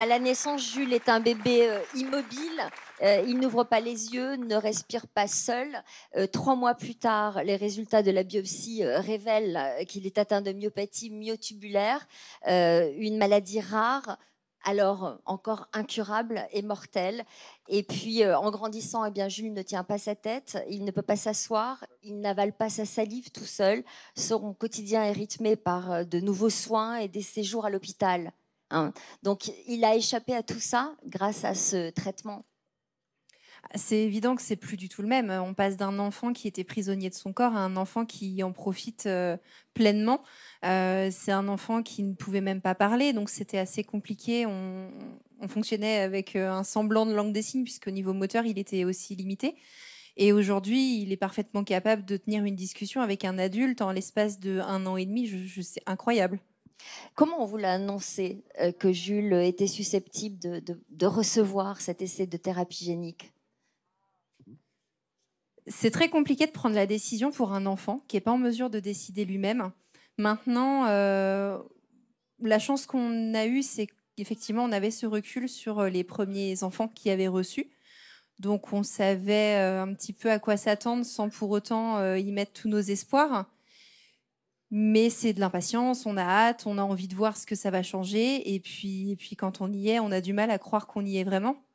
À la naissance, Jules est un bébé euh, immobile. Euh, il n'ouvre pas les yeux, ne respire pas seul. Euh, trois mois plus tard, les résultats de la biopsie révèlent qu'il est atteint de myopathie myotubulaire, une maladie rare, alors encore incurable et mortelle. Et puis, en grandissant, eh bien, Jules ne tient pas sa tête, il ne peut pas s'asseoir, il n'avale pas sa salive tout seul. Son quotidien est rythmé par de nouveaux soins et des séjours à l'hôpital. Hein. Donc il a échappé à tout ça grâce à ce traitement. C'est évident que c'est plus du tout le même. On passe d'un enfant qui était prisonnier de son corps à un enfant qui en profite euh, pleinement. Euh, c'est un enfant qui ne pouvait même pas parler, donc c'était assez compliqué. On, fonctionnait avec euh, un semblant de langue des signes, puisqu'au niveau moteur, il était aussi limité. Et aujourd'hui, il est parfaitement capable de tenir une discussion avec un adulte en l'espace de un an et demi. c'est incroyable. Comment on vous l'a annoncé euh, que Jules était susceptible de, recevoir cet essai de thérapie génique C'est très compliqué de prendre la décision pour un enfant qui n'est pas en mesure de décider lui-même. Maintenant, euh, la chance qu'on a eue, c'est qu'effectivement, on avait ce recul sur euh, les premiers enfants qui avaient reçu. Donc, on savait un petit peu à quoi s'attendre sans pour autant y mettre tous nos espoirs mais c'est de l'impatience, on a hâte, on a envie de voir ce que ça va changer, et puis, et puis quand on y est, on a du mal à croire qu'on y est vraiment.